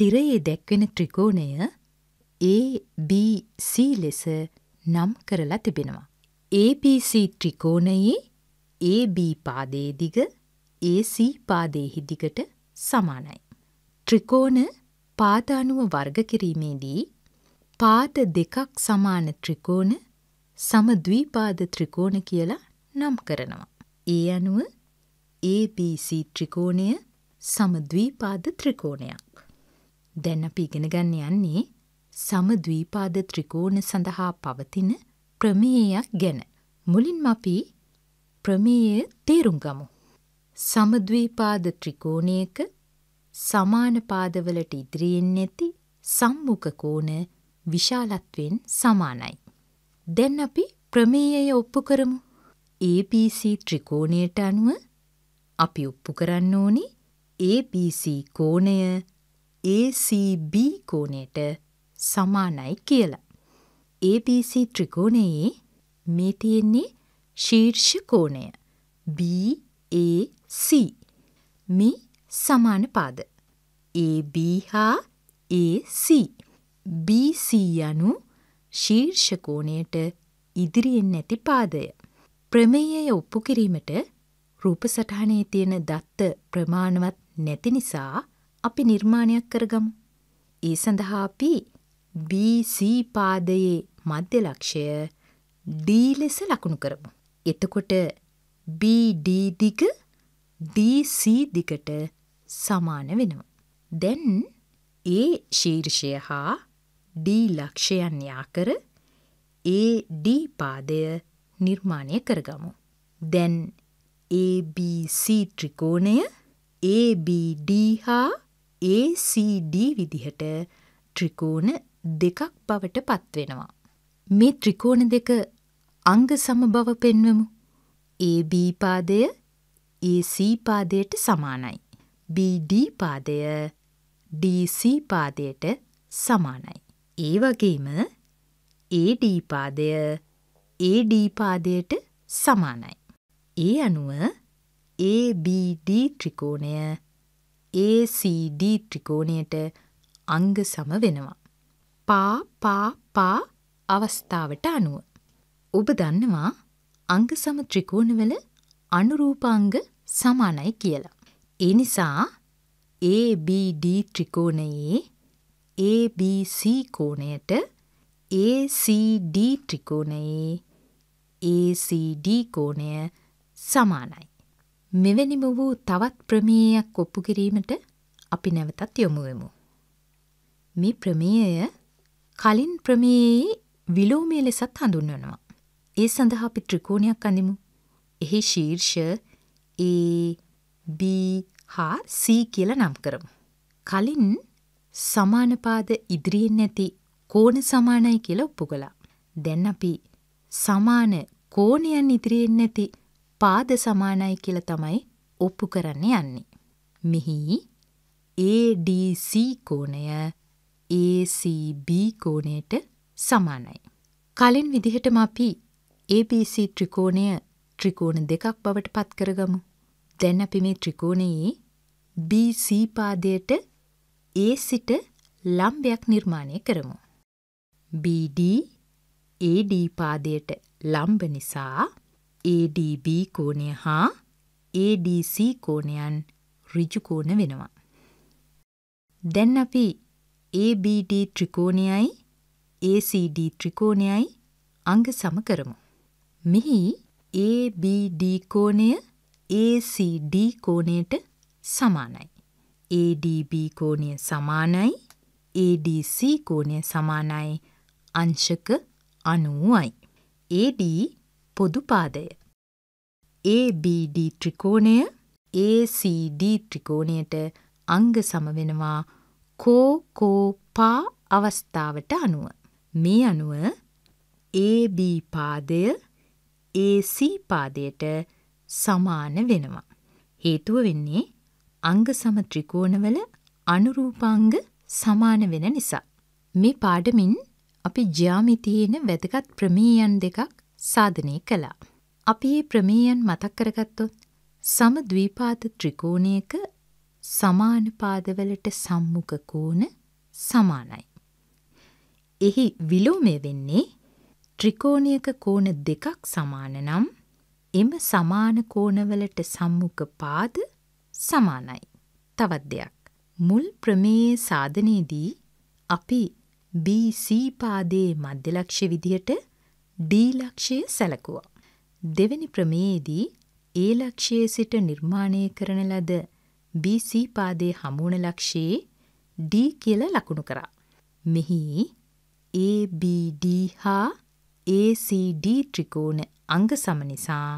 තිරයේ දැක්වෙන ත්‍රිකෝණය ABC ලෙස නම් කරලා තිබෙනවා. ABC ත්‍රිකෝණයේ AB පාදයේ දිග AC පාදයේහි දිගට සමානයි. ත්‍රිකෝණ පාද අනුව වර්ග කිරීමේදී පාද දෙකක් සමාන ත්‍රිකෝණ සමද්විපාද ත්‍රිකෝණ කියලා නම් කරනවා. ඒ අනුව ABC ත්‍රිකෝණය සමද්විපාද ත්‍රිකෝණයක්. දැන් අපි ඉගෙනගන්න යන්නේ සමද්වීපාද ත්‍රිකෝණ සඳහා පවතින ප්‍රමේයයක් ගැන. මුලින්ම අපි ප්‍රමේයය තේරුම් ගමු. සමද්වීපාද ත්‍රිකෝණයක සමාන පාදවලට ඉදිරියෙන් නැති සම්මුඛ කෝණ විශාලත්වයෙන් සමානයි. දැන් අපි ප්‍රමේයය ඔප්පු කරමු. ABC ත්‍රිකෝණයට අනුව අපි ඔප්පු කරන්න ඕනි ABC කෝණය ACB කෝණයට සමානයි කියලා. ABC ත්‍රිකෝණයේ මේ තියෙන්නේ ශීර්ෂ කෝණය BAC. මේ සමාන පාද. AB හා AC. BC යනු ශීර්ෂ කෝණයට ඉදිරියෙන් නැති පාදය. ප්‍රමේයය ඔප්පු කිරීමට රූප සටහනේ තියෙන දත්ත ප්‍රමාණවත් නැති නිසා අපි නිර්මාණයක් කරගමු. ඒ සඳහා අපි BC පාදයේ මධ්‍ය ලක්ෂය D ලෙස ලකුණු කරමු. එතකොට BD දිග DC දිගට සමාන වෙනවා. දැන් ඒ ශීර්ෂය හා D ලක්ෂයන් යාකර AD පාදය නිර්මාණය කරගමු. දැන් ABC ත්‍රිකෝණය ABD හා ACD විදිහට ත්‍රිකෝණ දෙකක් බවට පත්වෙනවා. මේ ත්‍රිකෝණ දෙක අංග සම බව පෙන්වමු. AB පාදය AC පාදයට සමානයි. BD පාදය DC පාදයට සමානයි. ඒ වගේම AD පාදය AD පාදයට සමානයි. ඒ අනුව ABD ත්‍රිකෝණය ACD ත්‍රිකෝණයට අංග සම වෙනවා. පා පා පා අවස්ථාවට අනුව. ඔබ දන්නවා අංග සම ත්‍රිකෝණවල අනුරූපාංග සමානයි කියලා. ඒ නිසා ABD ත්‍රිකෝණයේ ABC කෝණයට ACD ත්‍රිකෝණයේ ACD කෝණය සමානයි. මෙවැනිම වූ තවත් ප්‍රමේයයක් ඔප්පු කිරීමට අපි නැවතත් යොමුුවමු. මේ ප්‍රමේයය කලින් ප්‍රමේයේ විලෝමය ලෙසත් හඳුන්වනවා. ඒ සඳහා අපි ත්‍රිකෝණයක් අඳිමු. එහි ශීර්ෂ A B හා C කියලා නම් කරමු. කලින් සමානපාද ඉදිරියෙන් නැති කෝණ සමානයි කියලා ඔප්පු කළා. දැන් අපි සමාන කෝණයන් ඉදිරියෙන් නැති පාද සමානයි කියලා තමයි ඔප්පු කරන්න යන්නේ. මෙහි ADC කෝණය ACB කෝණයට සමානයි. කලින් විදිහටම අපි ABC ත්‍රිකෝණය ත්‍රිකෝණ දෙකක් බවට පත් කරගමු. දැන් අපි මේ ත්‍රිකෝණයේ BC පාදයට A සිට ලම්බයක් නිර්මාණය කරමු. BD AD පාදයට ලම්බ නිසා ADB කෝණය හා ADC කෝණයන් ඍජු කෝණ වෙනවා. දැන් අපි ABD ත්‍රිකෝණයයි ACD ත්‍රිකෝණයයි අංග සම කරමු. මෙහි ABD කෝණය ACD කෝණයට සමානයි. ADB කෝණය සමානයි ADC කෝණය සමානයි අංශක 90යි. AD පොදු පාදය. ABD ත්‍රිකෝණය ACD ත්‍රිකෝණයට අංග සම වෙනවා කෝ කෝ පා අවස්ථාවට අනුව. මේ අනුව AB පාදය AC පාදයට සමාන වෙනවා. හේතුව වෙන්නේ අංග සම ත්‍රිකෝණවල අනුරූපාංග සමාන වෙන නිසා. මේ පාඩමින් අපි ජ්‍යාමිතියේන වැදගත් ප්‍රමේයන් දෙකක් සාධනය කළා. අපි මේ ප්‍රමේයන් මතක් කරගත්තොත් සම ද්විපාද ත්‍රිකෝණයක සමාන පාදවලට සම්මුඛ කෝණ සමානයි. එහි විලෝමය වෙන්නේ ත්‍රිකෝණයක කෝණ දෙකක් සමාන නම් එම සමාන කෝණවලට සම්මුඛ පාද සමානයි. තවත් දෙයක්. මුල් ප්‍රමේයේ සාධනයේදී අපි BC පාදයේ මධ්‍යලක්ෂ්‍ය විදියට ඩී ලක්ෂය සැලකුවා. දෙවැනි ප්‍රමේයේදී ඒ ලක්ෂයේ සිට නිර්මාණය කරන ලද BC පාදයේ හමුවන ලක්ෂයේ D කියලා ලකුණු කරා. මෙහි ABD හා ACD ත්‍රිකෝණ අංග සම නිසා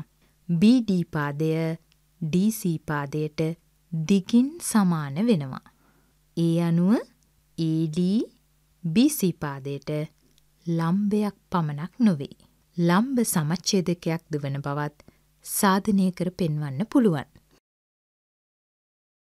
BD පාදය DC පාදයට දිගින් සමාන වෙනවා. ඒ අනුව AD BC පාදයට ලම්භයක් පමණක් නොවේ. ලම්භ සමච්ඡේදකයක් ද වන බවත් සාධනය කර පෙන්වන්න පුළුවන්.